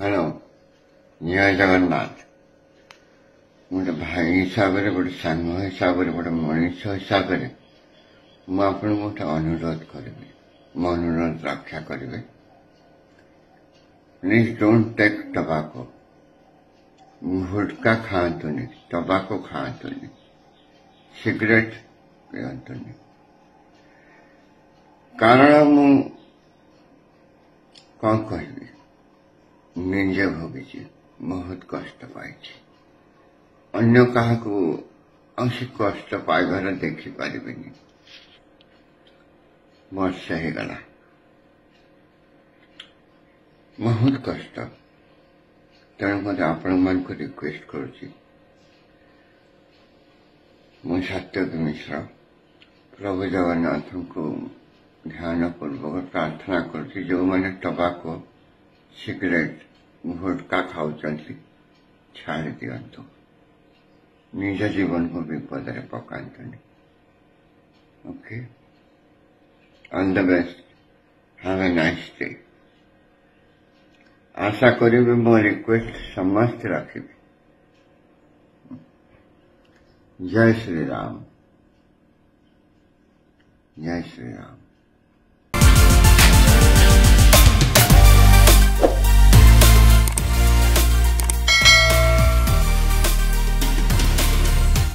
hello জয় জগন্নাথ ଗୋଟେ ଭାଇ ହିସାବରେ ଗୋଟେ ସାଙ୍ଗ ହିସାବରେ ଗୋଟେ ମଣିଷ ହିସାବରେ ମୁଁ ଆପଣଙ୍କୁ ଗୋଟେ ଅନୁରୋଧ କରିବି ମୋ ଅନୁରୋଧ ରକ୍ଷା କରିବେ ପ୍ଲିଜ୍ ଡୋଣ୍ଟ ଟେକ୍ ଟବାକୋ ଭୁଟକା ଖାଆନ୍ତୁନି ଟବାକୋ ଖାଆନ୍ତୁନି ସିଗରେଟ୍ ପିଅନ୍ତୁନି କାରଣ ମୁଁ କ'ଣ କହିବି निजे भोगी बहुत कष्ट अन्य कष्ट पाइबार देखिपर बर्षा बहुत कष्ट तेनाली आपण मान रिक्वेस्ट कर सत्यद मिश्र प्रभु जगन्नाथ को ध्यान पूर्वक प्रार्थना करवाको सिगरेट गुटका खाऊ छाड़ दिंत निज जीवन को विपद पकातुनि okay all the best have a nice day आशा करी मो रिक्वेस्ट समस्त रखी जय श्री राम जय श्री राम